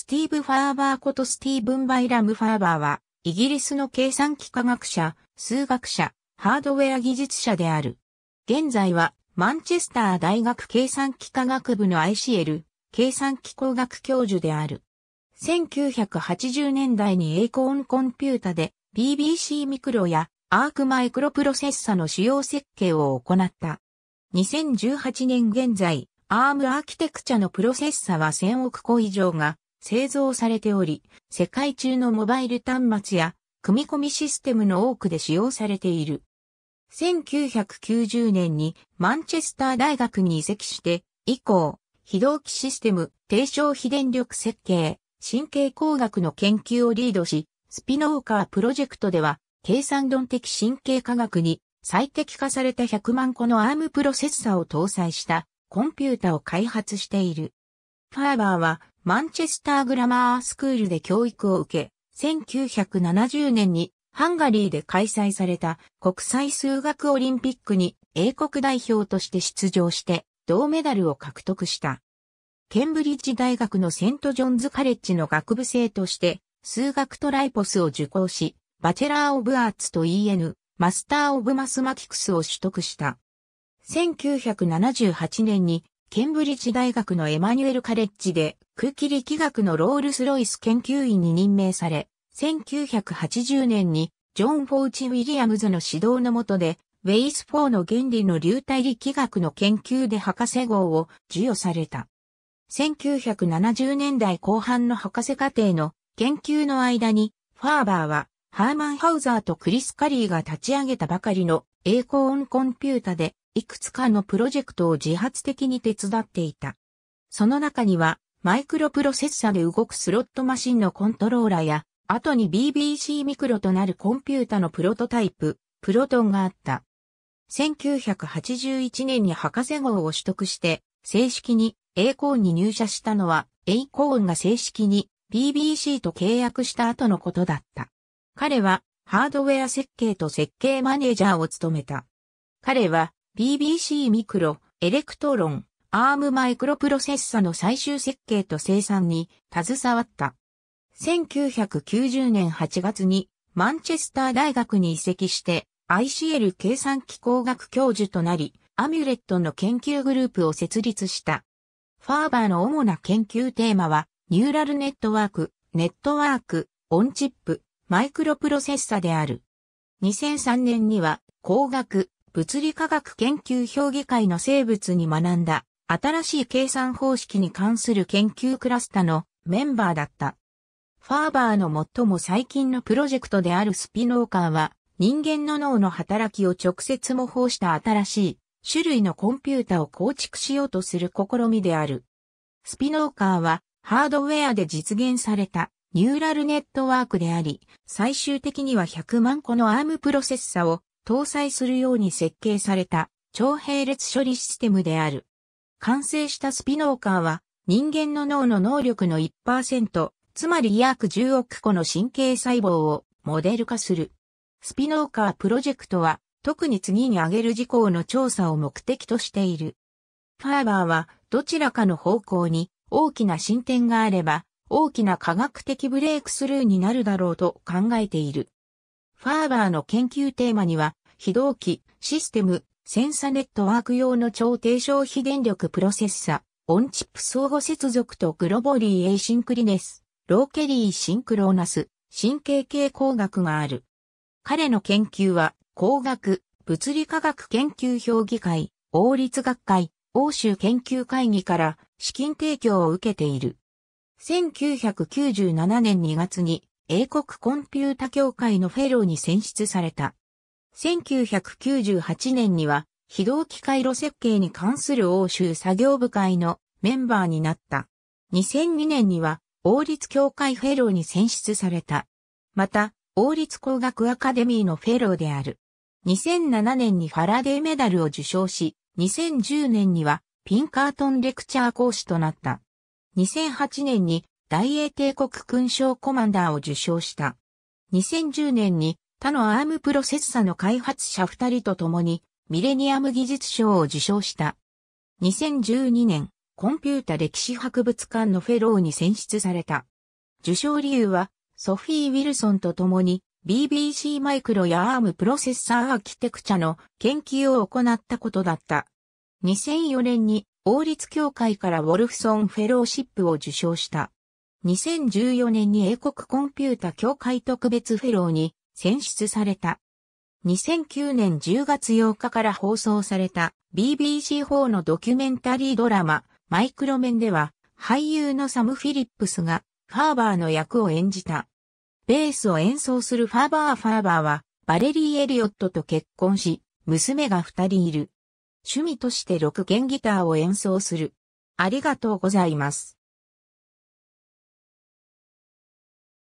スティーブ・ファーバーことスティーブン・バイラム・ファーバーは、イギリスの計算機科学者、数学者、ハードウェア技術者である。現在は、マンチェスター大学計算機科学部の ICL、計算機工学教授である。1980年代にエイコーンコンピュータで BBC ミクロやアークマイクロプロセッサの主要設計を行った。2018年現在、ARM アーキテクチャのプロセッサは1000億個以上が製造されており、世界中のモバイル端末や組み込みシステムの多くで使用されている。1990年にマンチェスター大学に移籍して以降、非同期システム、低消費電力設計、神経工学の研究をリードし、スピノーカープロジェクトでは、計算論的神経科学に最適化された100万個の ARM プロセッサを搭載したコンピュータを開発している。ファーバーはマンチェスターグラマースクールで教育を受け、1970年にハンガリーで開催された国際数学オリンピックに英国代表として出場して銅メダルを獲得した。ケンブリッジ大学のセントジョンズカレッジの学部生として数学トライポスを受講し、バチェラー・オブ・アーツと EN、マスター・オブ・マスマティクスを取得した。1978年にケンブリッジ大学のエマニュエル・カレッジで空気力学のロールスロイス研究員に任命され、1980年にジョン・フォーチ・ウィリアムズの指導の下で、ウェイス4の原理の流体力学の研究で博士号を授与された。1970年代後半の博士課程の研究の間に、ファーバーはハーマン・ハウザーとクリス・カリーが立ち上げたばかりの栄光オンコンピュータでいくつかのプロジェクトを自発的に手伝っていた。その中にはマイクロプロセッサで動くスロットマシンのコントローラや、後に BBC ミクロとなるコンピュータのプロトタイプ、プロトンがあった。1981年に博士号を取得して、正式に A コーンに入社したのは、A コーンが正式に BBC と契約した後のことだった。彼は、ハードウェア設計と設計マネージャーを務めた。彼は、BBC ミクロ、エレクトロン、アームマイクロプロセッサの最終設計と生産に携わった。1990年8月にマンチェスター大学に移籍して ICL 計算機工学教授となり、アミュレットの研究グループを設立した。ファーバーの主な研究テーマは、ニューラルネットワーク、ネットワーク、オンチップ、マイクロプロセッサである。2003年には、工学、物理科学研究評議会の生物に学んだ新しい計算方式に関する研究クラスタのメンバーだった。ファーバーの最も最近のプロジェクトであるスピノーカーは、人間の脳の働きを直接模倣した新しい種類のコンピュータを構築しようとする試みである。スピノーカーは、ハードウェアで実現されたニューラルネットワークであり、最終的には100万個のアームプロセッサを搭載するように設計された超並列処理システムである。完成したスピノーカーは、人間の脳の能力の1%、つまり約10億個の神経細胞をモデル化する。スピノーカープロジェクトは、特に次に挙げる事項の調査を目的としている。ファーバーは、どちらかの方向に大きな進展があれば、大きな科学的ブレイクスルーになるだろうと考えている。ファーバーの研究テーマには、非同期、システム、センサネットワーク用の超低消費電力プロセッサ、オンチップ相互接続とグロボリーエイシンクリネス、ローケリーシンクローナス、神経系工学がある。彼の研究は、工学、物理科学研究評議会、王立学会、欧州研究会議から資金提供を受けている。1997年2月に英国コンピュータ協会のフェローに選出された。1998年には、非同期回路設計に関する欧州作業部会のメンバーになった。2002年には、王立協会フェローに選出された。また、王立工学アカデミーのフェローである。2007年にファラデーメダルを受賞し、2010年にはピンカートンレクチャー講師となった。2008年に大英帝国勲章コマンダーを受賞した。2010年に他のアームプロセッサの開発者二人と共にミレニアム技術賞を受賞した。2012年、コンピュータ歴史博物館のフェローに選出された。受賞理由は、ソフィー・ウィルソンと共に BBC マイクロやアームプロセッサーアーキテクチャの研究を行ったことだった。2004年に王立協会からウォルフソンフェローシップを受賞した。2014年に英国コンピュータ協会特別フェローに選出された。2009年10月8日から放送された BBC4 のドキュメンタリードラママイクロ面では俳優のサム・フィリップスがファーバーの役を演じた。ベースを演奏するファーバー・ファーバーはバレリー・エリオットと結婚し、娘が二人いる。趣味として6弦ギターを演奏する。ありがとうございます。